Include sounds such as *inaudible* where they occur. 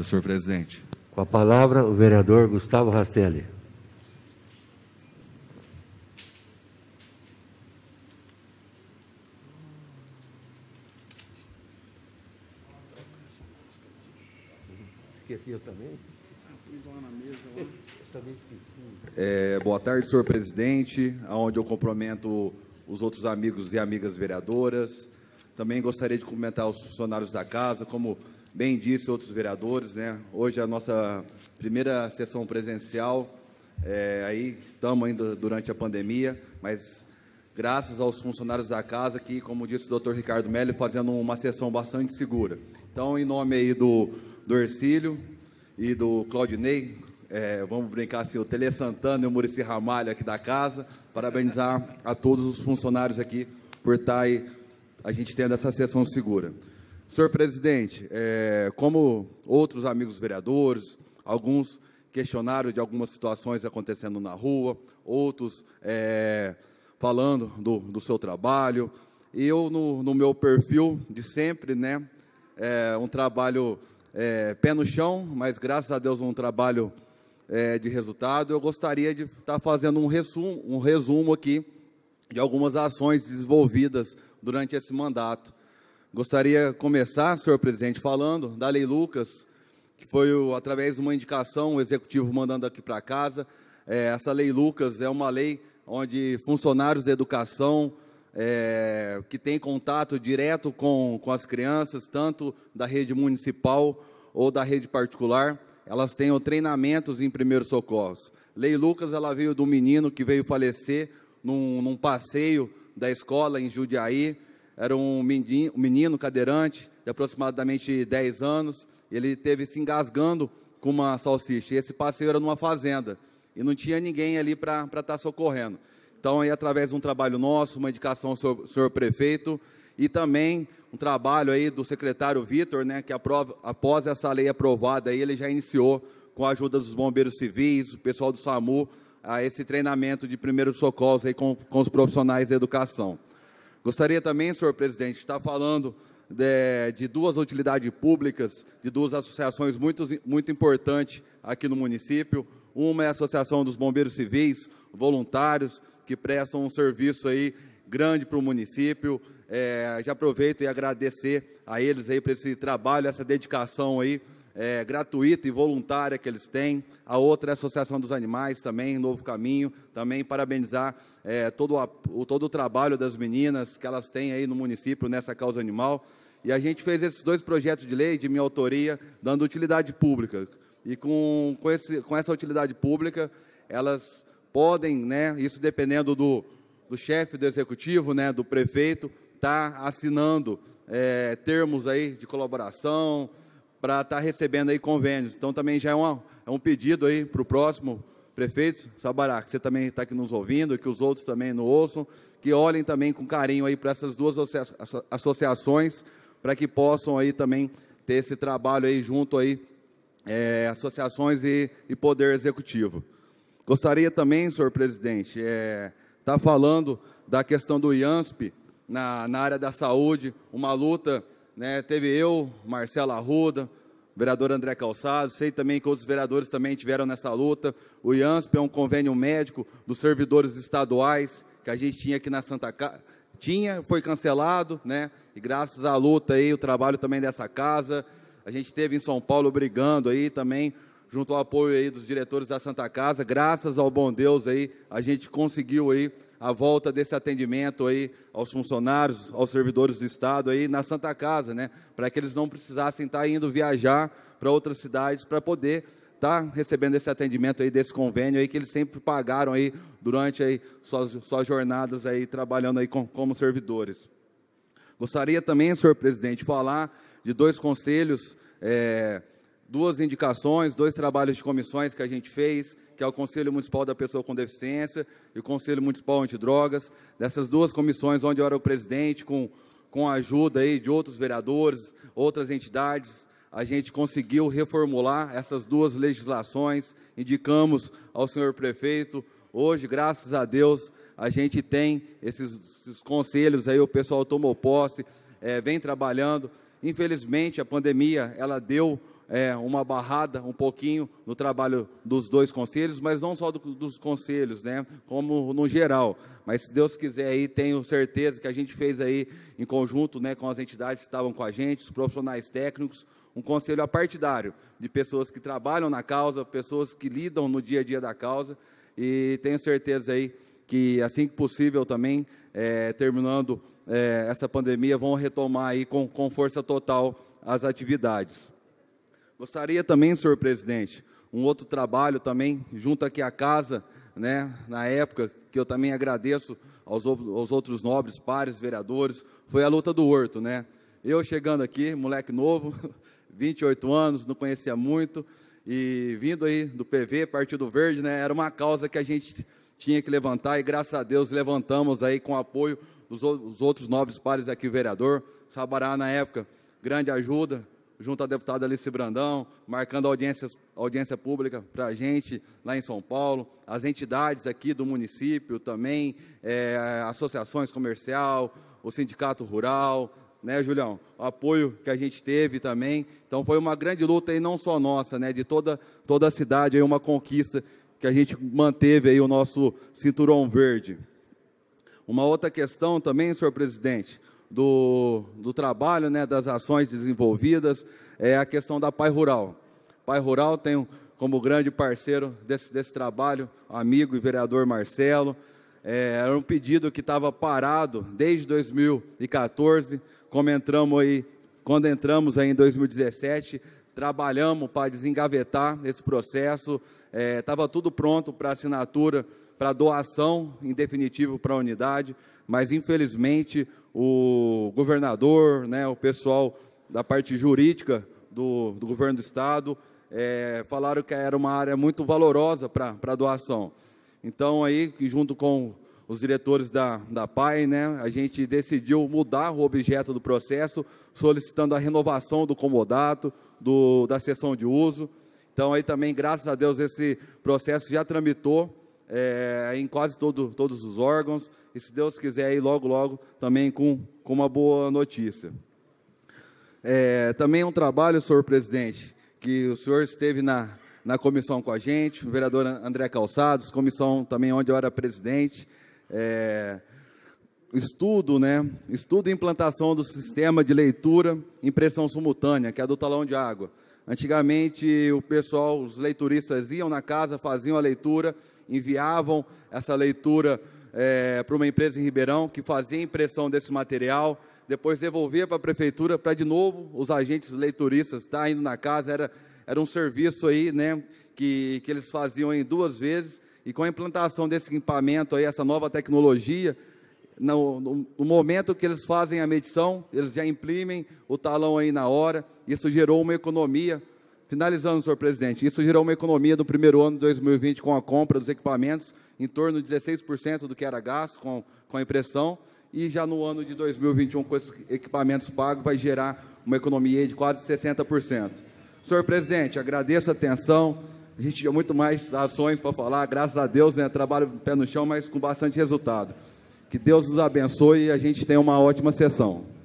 palavra, senhor presidente. Com a palavra, o vereador Gustavo Rastelli. Esqueci eu também? Ah, *laughs* é, boa tarde, senhor presidente, aonde eu cumprimento os outros amigos e amigas vereadoras. Também gostaria de cumprimentar os funcionários da casa, como bem disse outros vereadores, né? Hoje é a nossa primeira sessão presencial, é, aí estamos ainda durante a pandemia, mas graças aos funcionários da casa que, como disse o doutor Ricardo Melli, fazendo uma sessão bastante segura. Então, em nome aí do, do Ercílio e do Claudinei, é, vamos brincar assim, o Tele Santana e o Murici Ramalho aqui da casa, parabenizar a todos os funcionários aqui por estar tá aí, a gente tendo essa sessão segura. Senhor presidente, é, como outros amigos vereadores, alguns questionaram de algumas situações acontecendo na rua, outros é, falando do, do, seu trabalho. E eu, no, no, meu perfil de sempre, né, é, um trabalho é, pé no chão, mas graças a Deus um trabalho é, de resultado. Eu gostaria de estar tá fazendo um resumo, um resumo aqui de algumas ações desenvolvidas durante esse mandato. Gostaria de começar, senhor presidente, falando da Lei Lucas, que foi através de uma indicação, o executivo mandando aqui para casa. É, essa Lei Lucas é uma lei onde funcionários da educação é, que têm contato direto com, com as crianças, tanto da rede municipal ou da rede particular, elas tenham treinamentos em primeiros socorros. Lei Lucas, ela veio do menino que veio falecer num, num passeio da escola em Judiaí, era um menino, um menino cadeirante, de aproximadamente 10 anos, ele teve se engasgando com uma salsicha. E esse passeio era numa fazenda e não tinha ninguém ali para estar tá socorrendo. Então, aí, através de um trabalho nosso, uma indicação ao senhor, senhor prefeito e também um trabalho aí do secretário Vitor, né, que aprova, após essa lei aprovada, aí, ele já iniciou com a ajuda dos bombeiros civis, o pessoal do SAMU, a esse treinamento de primeiros socorros aí com, com os profissionais da educação. Gostaria também, senhor presidente, de estar falando de, de, duas utilidades públicas, de duas associações muito, muito importantes aqui no município. Uma é a Associação dos Bombeiros Civis, voluntários, que prestam um serviço aí grande para o município. É, já aproveito e agradecer a eles aí por esse trabalho, essa dedicação aí é, gratuita e voluntária que eles têm. A outra é a Associação dos Animais, também, Novo Caminho. Também parabenizar é, todo, a, o, todo o trabalho das meninas que elas têm aí no município nessa causa animal. E a gente fez esses dois projetos de lei de minha autoria, dando utilidade pública. E com, com, esse, com essa utilidade pública, elas podem, né, isso dependendo do, do chefe do executivo, né, do prefeito, estar tá assinando é, termos aí de colaboração, para estar tá recebendo aí convênios. Então também já é, é um pedido aí para o próximo prefeito Sabará, que você também está aqui nos ouvindo, que os outros também nos ouçam, que olhem também com carinho aí para essas duas associações, para que possam aí também ter esse trabalho aí junto aí, é, associações e, e, poder executivo. Gostaria também, senhor presidente, estar é, tá falando da questão do IANSP na, na área da saúde, uma luta né? Teve eu, Marcelo Arruda, vereador André Calçado, sei também que outros vereadores também tiveram nessa luta. O IANSP é um convênio médico dos servidores estaduais que a gente tinha aqui na Santa Casa. Tinha, foi cancelado, né? E graças à luta aí, o trabalho também dessa casa, a gente teve em São Paulo brigando aí também, junto ao apoio aí dos diretores da Santa Casa. Graças ao bom Deus aí, a gente conseguiu aí a volta desse atendimento aí aos funcionários, aos servidores do Estado aí na Santa Casa, né? Para que eles não precisassem estar tá indo viajar para outras cidades para poder estar tá recebendo esse atendimento aí desse convênio aí que eles sempre pagaram aí durante aí suas, suas jornadas aí trabalhando aí com, como servidores. Gostaria também, senhor presidente, falar de dois conselhos é, duas indicações, dois trabalhos de comissões que a gente fez, que é o Conselho Municipal da Pessoa com Deficiência e o Conselho Municipal Antidrogas. Nessas duas comissões, onde eu era o presidente, com, com a ajuda aí de outros vereadores, outras entidades, a gente conseguiu reformular essas duas legislações, indicamos ao senhor prefeito. Hoje, graças a Deus, a gente tem esses, esses conselhos aí, o pessoal tomou posse, é, vem trabalhando. Infelizmente, a pandemia, ela deu é, uma barrada um pouquinho no trabalho dos dois conselhos, mas não só do, dos conselhos, né? Como no geral. Mas se Deus quiser aí, tenho certeza que a gente fez aí em conjunto, né, com as entidades que estavam com a gente, os profissionais técnicos, um conselho apartidário de pessoas que trabalham na causa, pessoas que lidam no dia a dia da causa, e tenho certeza aí que assim que possível também, é, terminando é, essa pandemia, vão retomar aí com, com força total as atividades. Gostaria também, senhor presidente, um outro trabalho também, junto aqui à casa, né, na época, que eu também agradeço aos, aos outros nobres, pares, vereadores, foi a luta do Horto, né? Eu chegando aqui, moleque novo, 28 *laughs* anos, não conhecia muito, e vindo aí do PV, Partido Verde, né, era uma causa que a gente tinha que levantar, e graças a Deus levantamos aí com o apoio dos outros nobres pares aqui, vereador, Sabará na época, grande ajuda, junto à deputada Alice Brandão, marcando audiências, audiência pública para a gente lá em São Paulo, as entidades aqui do município também, é, associações comercial, o sindicato rural, né, Julião? O apoio que a gente teve também. Então foi uma grande luta e não só nossa, né, de toda, toda a cidade, aí uma conquista que a gente manteve aí o nosso cinturão verde. Uma outra questão também, senhor presidente, do, do trabalho, né, das ações desenvolvidas, é a questão da Pai Rural. Pai Rural tem como grande parceiro desse, desse trabalho, amigo e vereador Marcelo. É, era um pedido que estava parado desde 2014, como entramos aí, quando entramos aí em 2017, trabalhamos para desengavetar esse processo, estava é, tudo pronto para assinatura para doação, em definitivo, para a unidade, mas infelizmente o governador, né, o pessoal da parte jurídica do, do governo do estado, é, falaram que era uma área muito valorosa para a doação. Então, aí, junto com os diretores da, da PAI, né, a gente decidiu mudar o objeto do processo, solicitando a renovação do comodato, do, da sessão de uso. Então, aí também, graças a Deus, esse processo já tramitou é, em quase todo, todos os órgãos, e se Deus quiser, aí logo, logo, também com, com uma boa notícia. É, também um trabalho, senhor presidente, que o senhor esteve na, na comissão com a gente, o vereador André Calçados, comissão também onde eu era presidente, é, estudo, né? Estudo e implantação do sistema de leitura impressão simultânea, que é do talão de água. Antigamente, o pessoal, os leituristas iam na casa, faziam a leitura, enviavam essa leitura é, para uma empresa em Ribeirão que fazia impressão desse material, depois devolvia para a prefeitura para de novo os agentes leituristas estar tá, indo na casa. Era, era um serviço aí, né, que, que eles faziam em duas vezes. E com a implantação desse equipamento aí, essa nova tecnologia, no, no, no, momento que eles fazem a medição, eles já imprimem o talão aí na hora. Isso gerou uma economia Finalizando, senhor presidente, isso gerou uma economia do primeiro ano de 2020 com a compra dos equipamentos em torno de 16% do que era gasto com, com a impressão, e já no ano de 2021, com esses equipamentos pagos, vai gerar uma economia de quase 60%. Senhor presidente, agradeço a atenção. A gente tinha muito mais ações para falar, graças a Deus, né? Trabalho pé no chão, mas com bastante resultado. Que Deus nos abençoe e a gente tenha uma ótima sessão.